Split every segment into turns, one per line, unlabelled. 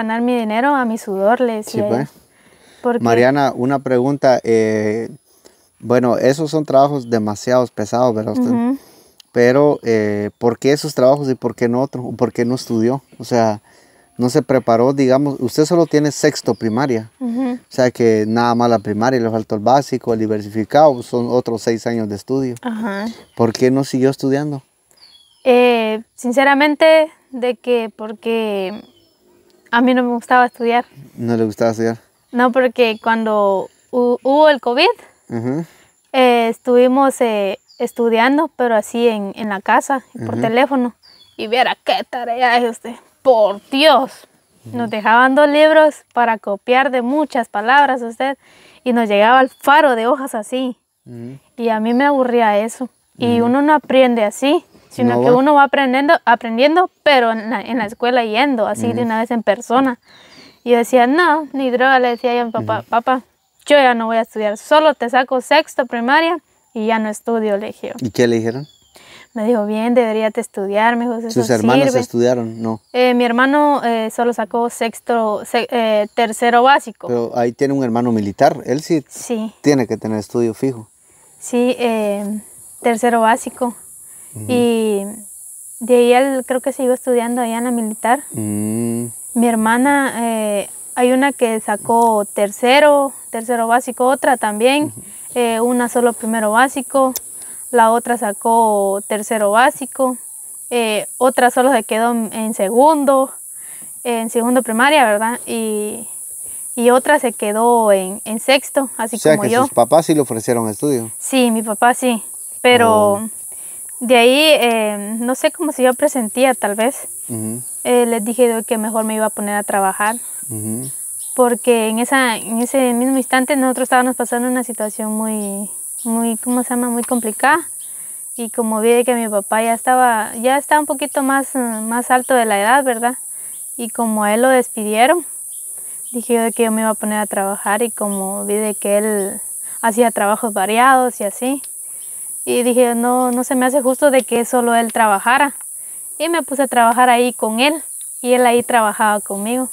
ganar mi dinero a mi sudor, le pues. Mariana,
una pregunta. Eh, bueno, esos son trabajos demasiado pesados, ¿verdad? Pero, eh, ¿por qué esos trabajos y por qué no otros? ¿Por qué no estudió? O sea, no se preparó, digamos, usted solo tiene sexto primaria. O sea que nada más la primaria, le faltó el básico, el diversificado, son otros seis años de estudio. porque ¿Por qué no siguió estudiando?
Eh, sinceramente, de que porque a mí no me gustaba estudiar.
¿No le gustaba estudiar?
No, porque cuando hubo el COVID, eh, estuvimos eh, estudiando, pero así en, la casa, por teléfono. Y viera qué tarea es usted. Por Dios. Nos dejaban dos libros para copiar de muchas palabras usted y nos llegaba el faro de hojas así. Y a mí me aburría eso. Y uno no aprende así sino que uno va aprendiendo, aprendiendo pero en la, escuela yendo, así de una vez en persona. Y decía, no, ni droga, le decía a papá, papá, yo ya no voy a estudiar, solo te saco sexto primaria y ya no estudio, le
¿Y qué le dijeron?
Me dijo, bien, deberías estudiar, me dijo, ¿Sus hermanos
estudiaron? No.
Eh, mi hermano eh, solo sacó sexto, eh, tercero básico.
Pero ahí tiene un hermano militar, él sí, sí. tiene que tener estudio fijo.
Sí, tercero básico. Y de ahí él creo que siguió estudiando allá en la militar.
Mm.
Mi hermana, eh, hay una que sacó tercero, tercero básico, otra también, eh, una solo primero básico, la otra sacó tercero básico, eh, otra solo se quedó en segundo, en segundo primaria, ¿verdad? Y, otra se quedó en, en sexto, así que yo. ¿Sus
papás sí le ofrecieron estudio?
Sí, mi papá sí, pero oh de ahí, eh, no sé cómo si yo presentía tal vez. Eh, les dije que mejor me iba a poner a trabajar. Porque en, ese mismo instante nosotros estábamos pasando una situación muy, muy, se llama? Muy complicada. Y como vi de que mi papá ya estaba, ya estaba un poquito más, más alto de la edad, ¿verdad? Y como a él lo despidieron, dije yo de que yo me iba a poner a trabajar y como vi de que él hacía trabajos variados y así, y dije, no, no se me hace justo de que solo él trabajara. Y me puse a trabajar ahí con él y él ahí trabajaba conmigo.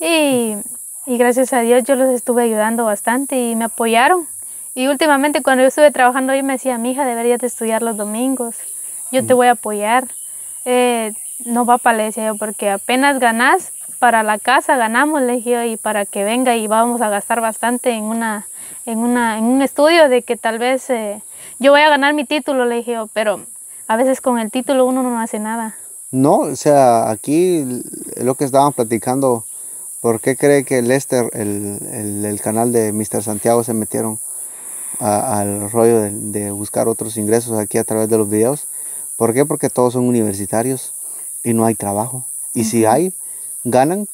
Y, gracias a Dios yo los estuve ayudando bastante y me apoyaron. Y últimamente cuando yo estuve trabajando ahí me decía, mi hija, deberías estudiar los domingos, yo te voy a apoyar. Eh, no, va a parecer yo, porque apenas ganás para la casa, ganamos, le dije y para que venga y vamos a gastar bastante en una, en, una, un estudio de que tal vez eh, yo voy a ganar mi título, le dije yo, pero a veces con el título uno no hace nada.
No, o sea, aquí lo que estábamos platicando, ¿por qué cree que Lester, el, el, el canal de Mr. Santiago, se metieron al rollo de, buscar otros ingresos aquí a través de los videos? ¿Por qué? Porque todos son universitarios y no hay trabajo. Y si hay, ganan,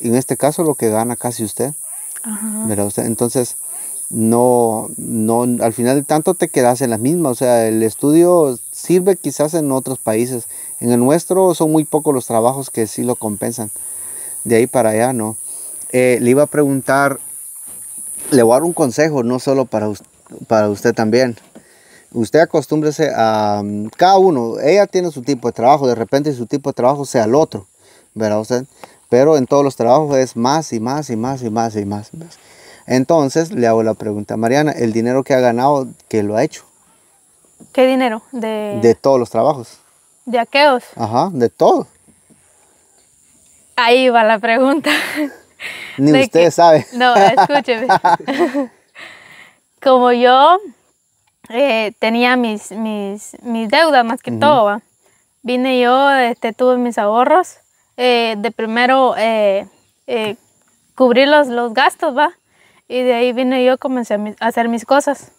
en este caso lo que gana casi usted. Usted, entonces, no, no, al final de tanto te quedas en la misma O sea, el estudio sirve quizás en otros países. En el nuestro son muy pocos los trabajos que sí lo compensan. De ahí para allá, ¿no? Eh, le iba a preguntar, le voy a dar un consejo, no solo para, usted, para usted también. Usted acostúmbrese a mm, cada uno. Ella tiene su tipo de trabajo, de repente su tipo de trabajo sea el otro, ¿verdad usted? Pero en todos los trabajos es más y más y más y más. Y más. Entonces le hago la pregunta a Mariana, el dinero que ha ganado, que lo ha hecho?
¿Qué dinero? De,
todos los trabajos. ¿De aquellos? Ajá, de todo.
Ahí va la pregunta. Ni usted
sabe. No, escúcheme.
Como yo eh, tenía mis, mis, deudas más que todo, vine yo, este, tuve mis ahorros. Eh, de primero eh, eh cubrir los, los gastos, ¿va? Y de ahí vine yo, comencé a, a hacer mis cosas.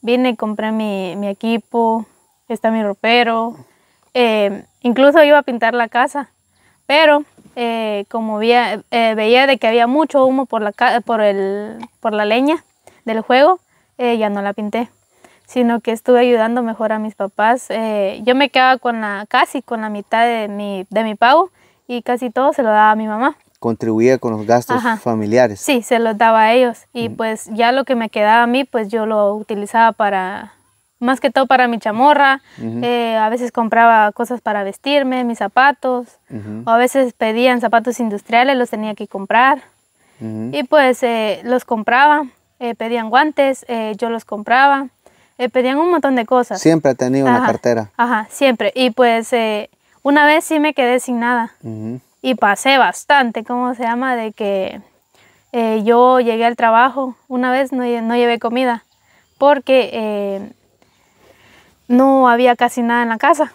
Vine y compré mi, mi equipo, está mi ropero. Eh, incluso iba a pintar la casa, pero eh, como veía, eh, veía de que había mucho humo por la, por el, por la leña del juego, ya no la pinté, sino que estuve ayudando mejor a mis papás. yo me quedaba con la, casi con la mitad de mi, de mi pago y casi todo se lo daba a mi mamá
contribuía con los gastos familiares. Sí,
se los daba a ellos y pues ya lo que me quedaba a mí, pues yo lo utilizaba para, más que todo para mi chamorra, eh, a veces compraba cosas para vestirme, mis zapatos, o a veces pedían zapatos industriales, los tenía que comprar y pues eh, los compraba, eh, pedían guantes, yo los compraba, pedían un montón de cosas. Siempre he tenido una cartera. Ajá, siempre. Y pues una vez sí me quedé sin nada y pasé bastante, ¿cómo se llama? De que eh, yo llegué al trabajo, una vez no, llevé comida porque eh, no había casi nada en la casa.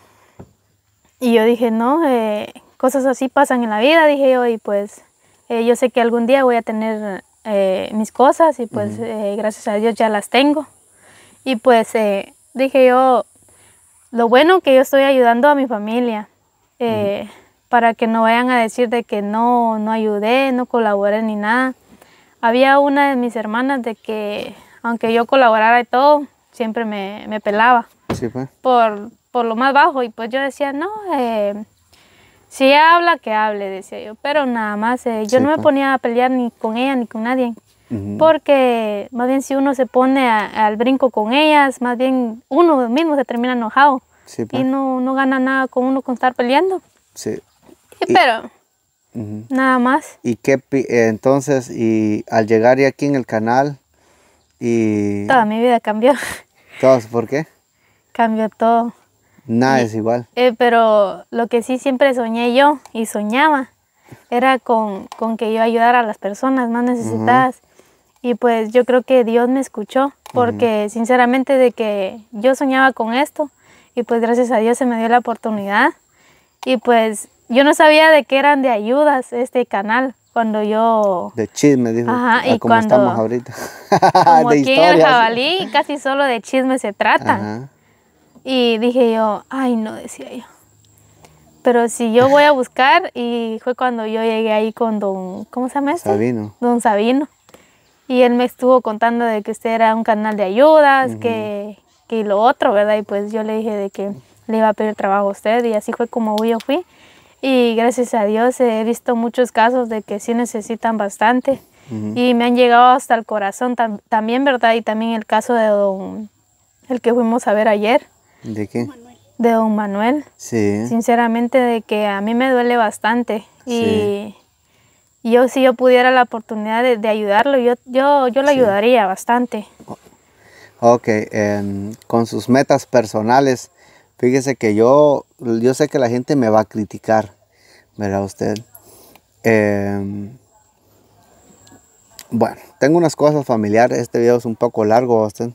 Y yo dije, no, eh, cosas así pasan en la vida, dije yo, y pues yo sé que algún día voy a tener mis cosas y pues gracias a Dios ya las tengo. Y pues dije yo, lo bueno que yo estoy ayudando a mi familia para que no vayan a decir de que no, no ayudé, no colaboré ni nada. Había una de mis hermanas de que, aunque yo colaborara y todo, siempre me, pelaba por, por, lo más bajo. Y pues yo decía, no, eh, si habla, que hable, decía yo. Pero nada más, eh, yo no me pues. ponía a pelear ni con ella ni con nadie. Porque más bien si uno se pone al brinco con ellas, más bien uno mismo se termina enojado. y pues. no, no, gana nada con uno con estar peleando.
Sí. pero
nada más.
Y qué eh, entonces y al llegar aquí en el canal y toda
mi vida cambió.
¿Todos por qué?
Cambió todo.
Nada es igual.
Eh, pero lo que sí siempre soñé yo y soñaba era con, con que yo ayudara a las personas más necesitadas. Y pues yo creo que Dios me escuchó, porque sinceramente de que yo soñaba con esto y pues gracias a Dios se me dio la oportunidad. Y pues yo no sabía de qué eran de ayudas este canal cuando yo...
De chisme, dijo. Ajá, ah, y como estamos ahorita.
como aquí en el jabalí casi solo de chisme se trata. Y dije yo, ay no, decía yo. Pero si yo voy a buscar, y fue cuando yo llegué ahí con don, ¿cómo se llama este? Sabino. Don Sabino. Y él me estuvo contando de que usted era un canal de ayudas, que, que lo otro, ¿verdad? Y pues yo le dije de que le iba a pedir trabajo a usted y así fue como yo fui y gracias a Dios he visto muchos casos de que sí necesitan bastante y me han llegado hasta el corazón también, ¿verdad? Y también el caso de don, el que fuimos a ver ayer. ¿De qué? De don Manuel. Sí. Sinceramente de que a mí me duele bastante y... Yo si yo pudiera la oportunidad de, ayudarlo, yo, yo, yo ayudaría bastante.
Ok, em, con sus metas personales, Fíjese que yo, yo sé que la gente me va a criticar, ¿verdad usted? Em, bueno, tengo unas cosas familiares, este video es un poco largo, usted,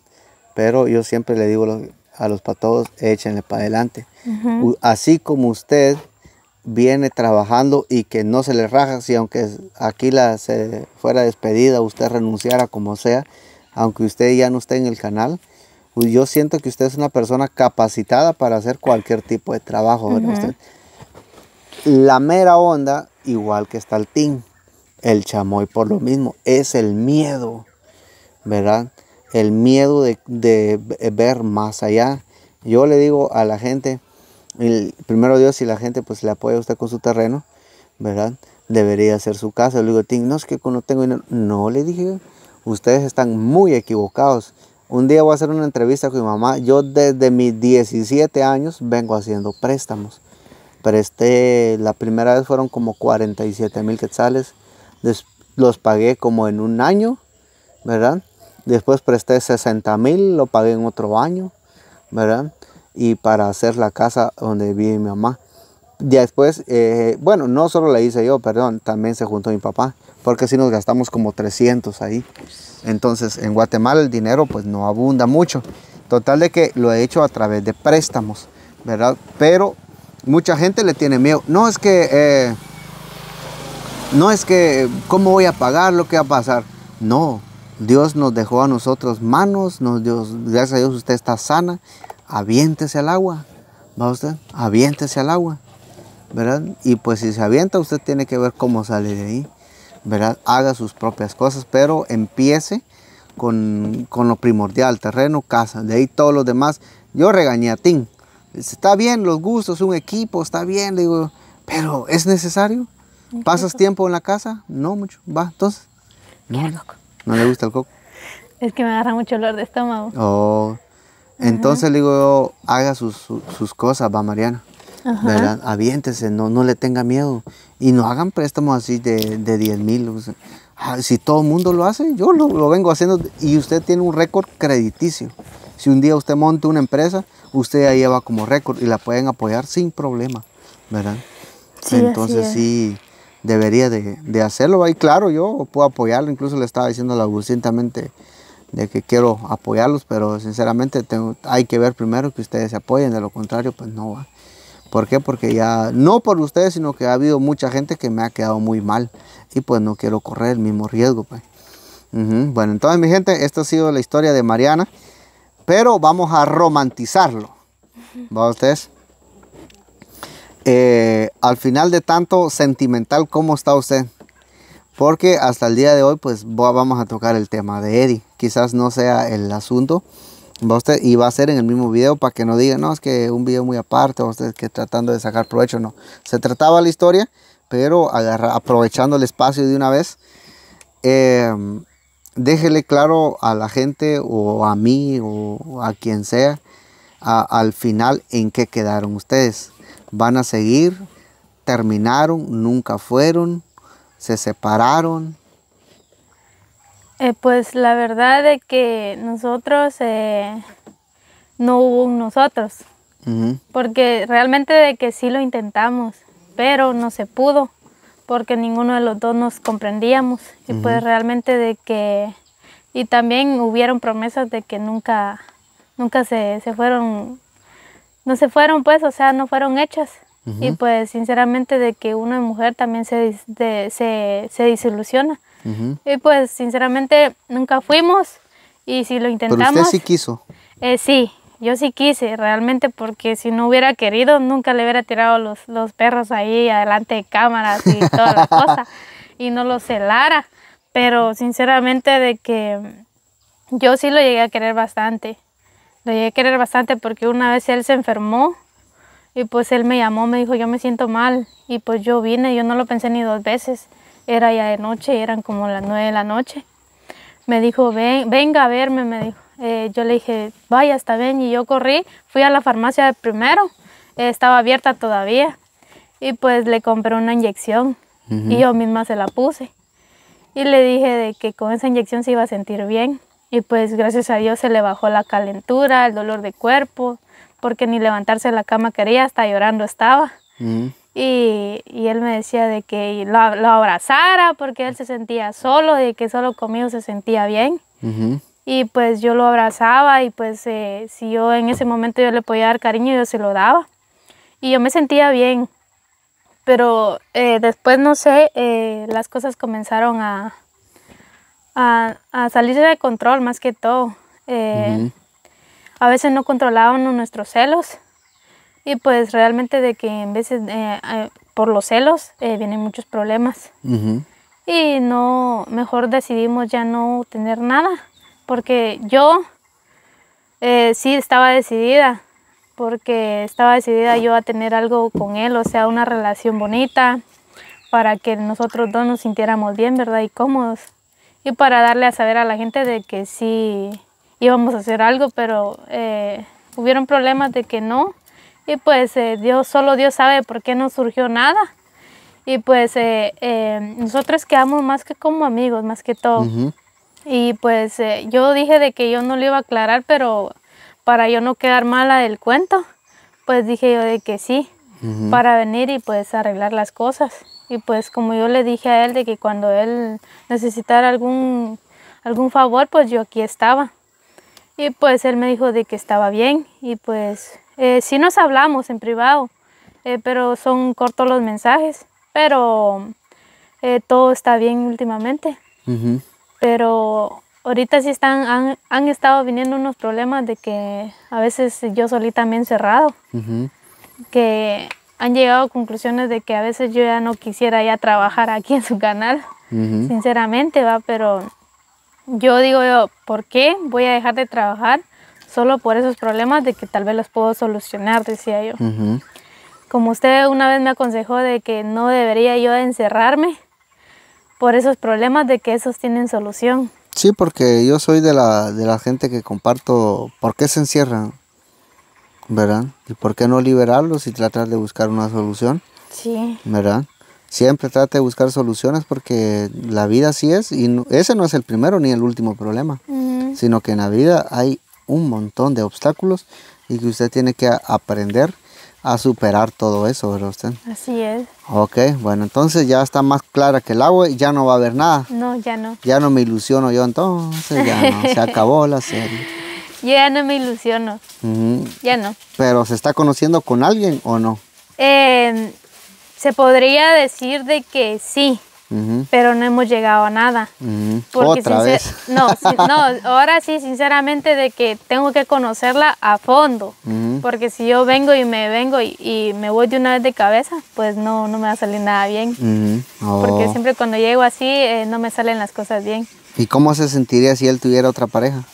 pero yo siempre le digo a los patos, échenle para adelante. Así como usted viene trabajando y que no se le raja, si aunque aquí la, fuera despedida, usted renunciara como sea, aunque usted ya no esté en el canal, pues, yo siento que usted es una persona capacitada para hacer cualquier tipo de trabajo. La mera onda, igual que está el tin, el chamoy por lo mismo, es el miedo, ¿verdad? El miedo de, ver más allá. Yo le digo a la gente, primero Dios, si la gente pues le apoya a usted con su terreno, ¿verdad? Debería ser su casa. Le digo, tin, no es que no tengo dinero. No, le dije, ustedes están muy equivocados un día voy a hacer una entrevista con mi mamá. Yo desde mis 17 años vengo haciendo préstamos. Presté, la primera vez fueron como 47 mil quetzales. los pagué como en un año, ¿verdad? Después presté 60 mil, lo pagué en otro año, ¿verdad? Y para hacer la casa donde vive mi mamá después, eh, bueno, no solo la hice yo, perdón, también se juntó mi papá, porque si nos gastamos como 300 ahí. Entonces, en Guatemala el dinero pues no abunda mucho. Total de que lo he hecho a través de préstamos, ¿verdad? Pero mucha gente le tiene miedo. No es que, eh, no es que, ¿cómo voy a pagar lo que va a pasar? No, Dios nos dejó a nosotros manos, nos, Dios, gracias a Dios usted está sana, aviéntese al agua, va usted, aviéntese al agua. ¿verdad? Y pues si se avienta, usted tiene que ver cómo sale de ahí, ¿verdad? Haga sus propias cosas, pero empiece con, lo primordial, terreno, casa, de ahí todos los demás. Yo regañé a Tim, está bien los gustos, un equipo, está bien, digo, pero ¿es necesario? ¿Pasas tiempo en la casa? No mucho, va, entonces. No, no le gusta el coco.
Es que me agarra mucho olor de estómago.
Oh, entonces le digo, haga sus cosas, va Mariana. Aviéntese, no, no le tenga miedo. Y no hagan préstamos así de, de 10 mil. Ah, si todo el mundo lo hace, yo lo, vengo haciendo y usted tiene un récord crediticio. Si un día usted monte una empresa, usted ahí lleva como récord y la pueden apoyar sin problema, ¿verdad? Entonces sí debería de, hacerlo. y claro, yo puedo apoyarlo. Incluso le estaba diciendo a la Agustintamente de que quiero apoyarlos, pero sinceramente hay que ver primero que ustedes se apoyen. De lo contrario, pues no va. ¿Por qué? Porque ya, no por ustedes, sino que ha habido mucha gente que me ha quedado muy mal y pues no quiero correr el mismo riesgo. Pues. Bueno, entonces mi gente, esta ha sido la historia de Mariana, pero vamos a romantizarlo. ¿Va ustedes? Eh, al final de tanto sentimental, ¿cómo está usted? Porque hasta el día de hoy, pues vamos a tocar el tema de Eddie. Quizás no sea el asunto y va a ser en el mismo video para que no digan, no, es que un video muy aparte, o que tratando de sacar provecho, no. Se trataba la historia, pero aprovechando el espacio de una vez, eh, déjele claro a la gente o a mí o a quien sea, al final en qué quedaron ustedes. Van a seguir, terminaron, nunca fueron, se separaron,
eh, pues la verdad de que nosotros eh, no hubo un nosotros, porque realmente de que sí lo intentamos, pero no se pudo, porque ninguno de los dos nos comprendíamos y pues realmente de que y también hubieron promesas de que nunca nunca se, se fueron no se fueron pues, o sea, no fueron hechas. Y pues sinceramente de que uno mujer también se, se, se desilusiona. Y pues sinceramente nunca fuimos y si lo intentamos... Pero usted sí quiso. Eh, sí, yo sí quise realmente porque si no hubiera querido nunca le hubiera tirado los, los perros ahí adelante de cámaras y toda la cosa y no los celara. Pero sinceramente de que yo sí lo llegué a querer bastante. Lo llegué a querer bastante porque una vez él se enfermó y pues él me llamó, me dijo, yo me siento mal. Y pues yo vine, yo no lo pensé ni dos veces. Era ya de noche, eran como las nueve de la noche. Me dijo, Ven, venga a verme, me dijo. Eh, yo le dije, vaya, está bien. Y yo corrí, fui a la farmacia primero. estaba abierta todavía. Y pues le compré una inyección. Y yo misma se la puse. Y le dije de que con esa inyección se iba a sentir bien. Y pues gracias a Dios se le bajó la calentura, el dolor de cuerpo porque ni levantarse de la cama quería, hasta llorando estaba. Mm. y, él me decía de que lo, abrazara porque él se sentía solo, de que solo conmigo se sentía bien. Y pues yo lo abrazaba y pues eh, si yo en ese momento yo le podía dar cariño, yo se lo daba. Y yo me sentía bien. Pero eh, después, no sé, eh, las cosas comenzaron a, a, salirse de control más que todo a veces no controlábamos nuestros celos y pues realmente de que en veces eh, eh, por los celos eh, vienen muchos problemas y no mejor decidimos ya no tener nada porque yo sí estaba decidida porque estaba decidida yo a tener algo con él, o sea, una relación bonita, para que nosotros dos nos sintiéramos bien, ¿verdad? Y cómodos. Y para darle a saber a la gente de que sí, íbamos a hacer algo, pero eh, hubieron problemas de que no. Y pues eh, Dios, solo Dios sabe por qué no surgió nada. Y pues eh, eh, nosotros quedamos más que como amigos, más que todo. Y pues yo dije de que yo no le iba a aclarar, pero para yo no quedar mala del cuento, pues dije yo de que sí, para venir y pues arreglar las cosas. Y pues como yo le dije a él de que cuando él necesitara algún, algún favor, pues yo aquí estaba. Y pues él me dijo de que estaba bien y pues eh, sí nos hablamos en privado, eh, pero son cortos los mensajes, pero eh, todo está bien últimamente. Pero ahorita sí están, han, estado viniendo unos problemas de que a veces yo solita me he encerrado, que han llegado a conclusiones de que a veces yo ya no quisiera ya trabajar aquí en su canal,
sinceramente,
va, pero yo digo, ¿por qué voy a dejar de trabajar solo por esos problemas de que tal vez los puedo solucionar? Decía yo. Como usted una vez me aconsejó de que no debería yo encerrarme por esos problemas de que esos tienen solución.
Sí, porque yo soy de la, de la gente que comparto por qué se encierran, ¿verdad? Y por qué no liberarlos y tratar de buscar una solución. Sí. ¿Verdad? siempre trate de buscar soluciones porque la vida así es y ese no es el primero ni el último problema, sino que en la vida hay un montón de obstáculos y que usted tiene que aprender a superar todo eso, ¿verdad usted? Así es. Ok, bueno, entonces ya está más clara que el agua y ya no va a haber nada.
No, ya no.
Ya no me ilusiono yo entonces, ya no, se acabó la serie.
ya no me ilusiono, ya no.
Pero ¿se está conociendo con alguien o no?
Eh, se podría decir de que sí, pero no hemos llegado a nada.
¿Otra vez?
No, no, ahora sí, sinceramente, de que tengo que conocerla a fondo. Porque si yo vengo y me vengo y, me voy de una vez de cabeza, pues no, no me va a salir nada bien.
Porque oh. siempre
cuando llego así, eh, no me salen las cosas bien.
¿Y cómo se sentiría si él tuviera otra pareja?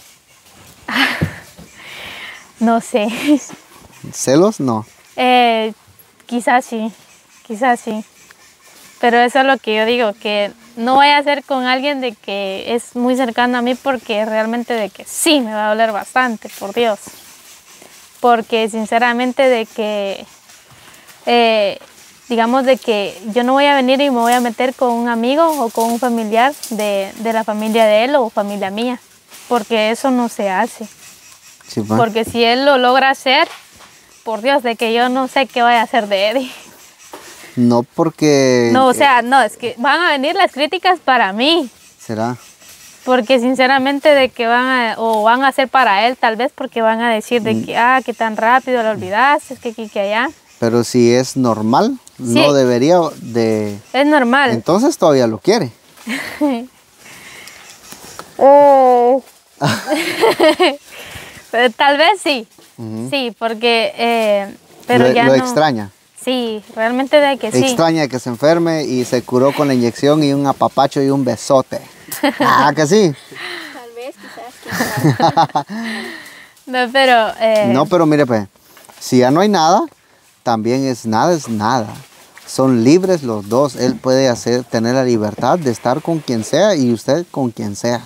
no sé.
¿Celos? No.
Eh, quizás sí quizás sí. Pero eso es lo que yo digo, que no voy a hacer con alguien de que es muy cercano a mí porque realmente de que sí me va a doler bastante, por Dios. Porque sinceramente de que, eh, digamos de que yo no voy a venir y me voy a meter con un amigo o con un familiar de, la familia de él o familia mía, porque eso no se hace. Pues. porque si él lo logra hacer, por Dios, de que yo no sé qué vaya a hacer de él.
No porque... No, o eh, sea,
no, es que van a venir las críticas para mí. ¿Será? Porque sinceramente de que van a, o van a ser para él tal vez porque van a decir de mm. que, ah, que tan rápido lo olvidaste, que aquí, que allá.
Pero si es normal, no debería de... Es normal. Entonces todavía lo quiere. oh.
tal vez sí, sí, porque... Eh, pero ya lo extraña. Sí, realmente de que sí. Extraña
que se enferme y se curó con la inyección y un apapacho y un besote.
ah, que sí.
Tal vez, quizás.
no, pero... Eh, no,
pero mire, pues, si ya no hay nada, también es nada, es nada. Son libres los dos. Él puede hacer, tener la libertad de estar con quien sea y usted con quien sea.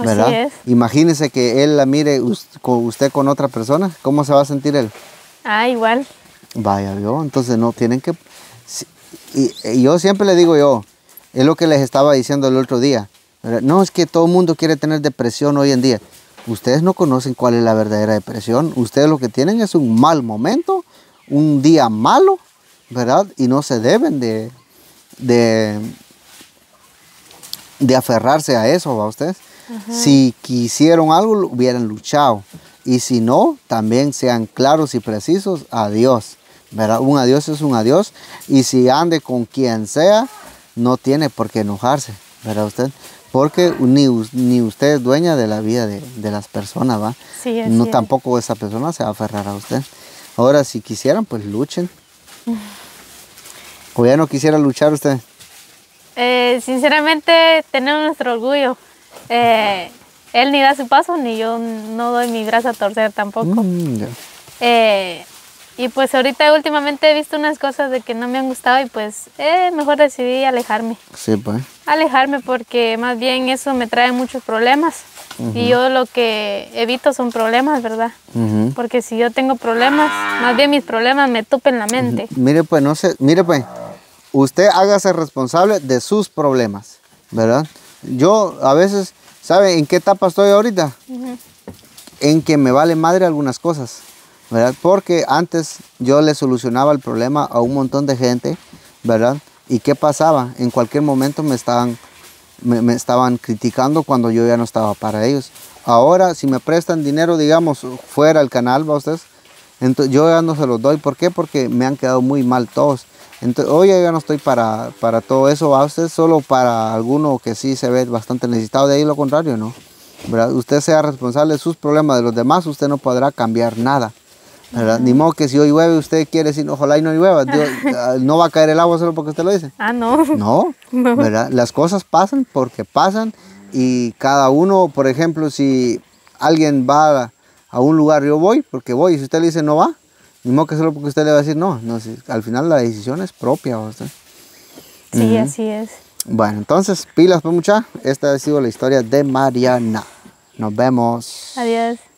¿Verdad? Así Imagínese que él la mire usted con otra persona. ¿Cómo se va a sentir él? Ah, igual. Vaya, yo, entonces no tienen que... Y, yo siempre le digo yo, es lo que les estaba diciendo el otro día. No es que todo el mundo quiere tener depresión hoy en día. Ustedes no conocen cuál es la verdadera depresión. Ustedes lo que tienen es un mal momento, un día malo, ¿verdad? Y no se deben de, de, aferrarse a eso, ¿va ustedes? Si quisieron algo, hubieran luchado. Y si no, también sean claros y precisos. Adiós. Un adiós es un adiós y si ande con quien sea, no tiene por qué enojarse, ¿verdad usted? Porque ni, usted es dueña de la vida de, las personas, ¿va?
no, tampoco
esa persona se va a aferrar a usted. Ahora, si quisieran, pues luchen. ¿O ya no quisiera luchar usted?
Eh, sinceramente, tenemos nuestro orgullo. Eh, él ni da su paso, ni yo no doy mi grasa a torcer tampoco. Mm, y pues ahorita últimamente he visto unas cosas de que no me han gustado y pues eh, mejor decidí alejarme. Sí, pues. Alejarme porque más bien eso me trae muchos problemas. Y yo lo que evito son problemas, ¿verdad? Porque si yo tengo problemas, más bien mis problemas me tupen la mente.
Mire pues, no sé, mire pues, usted hágase responsable de sus problemas, ¿verdad? Yo a veces, ¿sabe en qué etapa estoy ahorita? En que me vale madre algunas cosas. Porque antes yo le solucionaba el problema a un montón de gente, ¿verdad? ¿Y qué pasaba? En cualquier momento me estaban, me, estaban criticando cuando yo ya no estaba para ellos. Ahora, si me prestan dinero, digamos, fuera el canal, ustedes? Entonces, yo ya no se los doy. ¿Por qué? Porque me han quedado muy mal todos. Entonces, hoy ya no estoy para, para todo eso, ¿va usted? Solo para alguno que sí se ve bastante necesitado. De ahí lo contrario, ¿no? ¿Verdad? Usted sea responsable de sus problemas, de los demás, usted no podrá cambiar nada. Ni modo que si hoy llueve usted quiere decir, ojalá y no llueva, ah, no va a caer el agua solo porque usted lo dice. Ah, no. No, ¿verdad? Las cosas pasan porque pasan y cada uno, por ejemplo, si alguien va a, un lugar, yo voy porque voy, y si usted le dice no va, ni modo que solo porque usted le va a decir no, no al final la decisión es propia. si Sí, así es. Bueno, entonces, pilas, pues mucha, esta ha sido la historia de Mariana. Nos vemos.
Adiós.